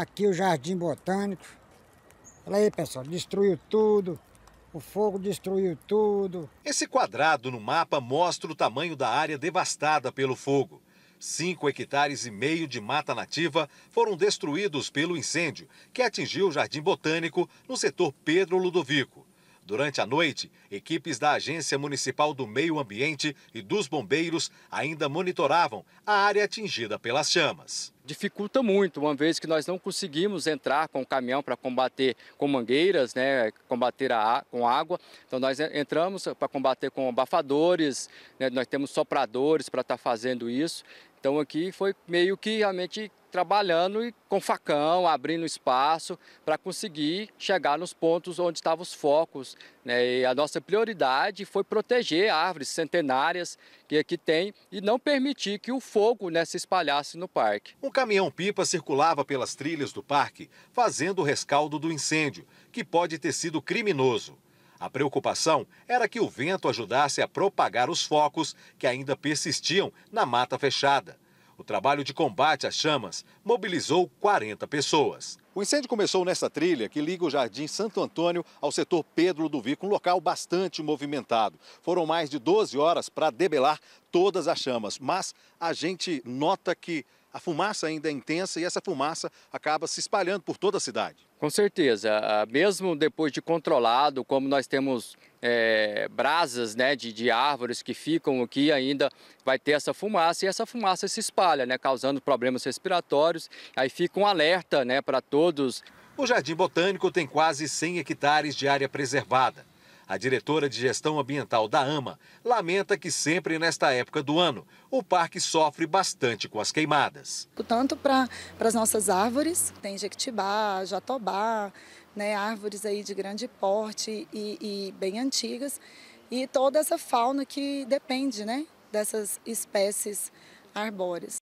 aqui o Jardim Botânico. Olha aí, pessoal, destruiu tudo. O fogo destruiu tudo. Esse quadrado no mapa mostra o tamanho da área devastada pelo fogo. Cinco hectares e meio de mata nativa foram destruídos pelo incêndio, que atingiu o Jardim Botânico no setor Pedro Ludovico. Durante a noite, equipes da Agência Municipal do Meio Ambiente e dos bombeiros ainda monitoravam a área atingida pelas chamas. Dificulta muito, uma vez que nós não conseguimos entrar com o caminhão para combater com mangueiras, né, combater a, com água. Então nós entramos para combater com abafadores, né, nós temos sopradores para estar tá fazendo isso. Então aqui foi meio que realmente trabalhando e com facão, abrindo espaço para conseguir chegar nos pontos onde estavam os focos. Né? E a nossa prioridade foi proteger árvores centenárias que aqui tem e não permitir que o fogo né, se espalhasse no parque. Um caminhão-pipa circulava pelas trilhas do parque, fazendo o rescaldo do incêndio, que pode ter sido criminoso. A preocupação era que o vento ajudasse a propagar os focos que ainda persistiam na mata fechada. O trabalho de combate às chamas mobilizou 40 pessoas. O incêndio começou nesta trilha que liga o Jardim Santo Antônio ao setor Pedro do Vico, um local bastante movimentado. Foram mais de 12 horas para debelar todas as chamas, mas a gente nota que a fumaça ainda é intensa e essa fumaça acaba se espalhando por toda a cidade. Com certeza, mesmo depois de controlado, como nós temos é, brasas né, de, de, árvores que ficam aqui, ainda vai ter essa fumaça e essa fumaça se espalha, né, causando problemas respiratórios. Aí fica um alerta né, para todos. O Jardim Botânico tem quase 100 hectares de área preservada. A diretora de gestão ambiental da AMA lamenta que sempre nesta época do ano o parque sofre bastante com as queimadas. Tanto para as nossas árvores, tem jequitibá, jatobá, né, árvores aí de grande porte e, e bem antigas, e toda essa fauna que depende né, dessas espécies arbóreas.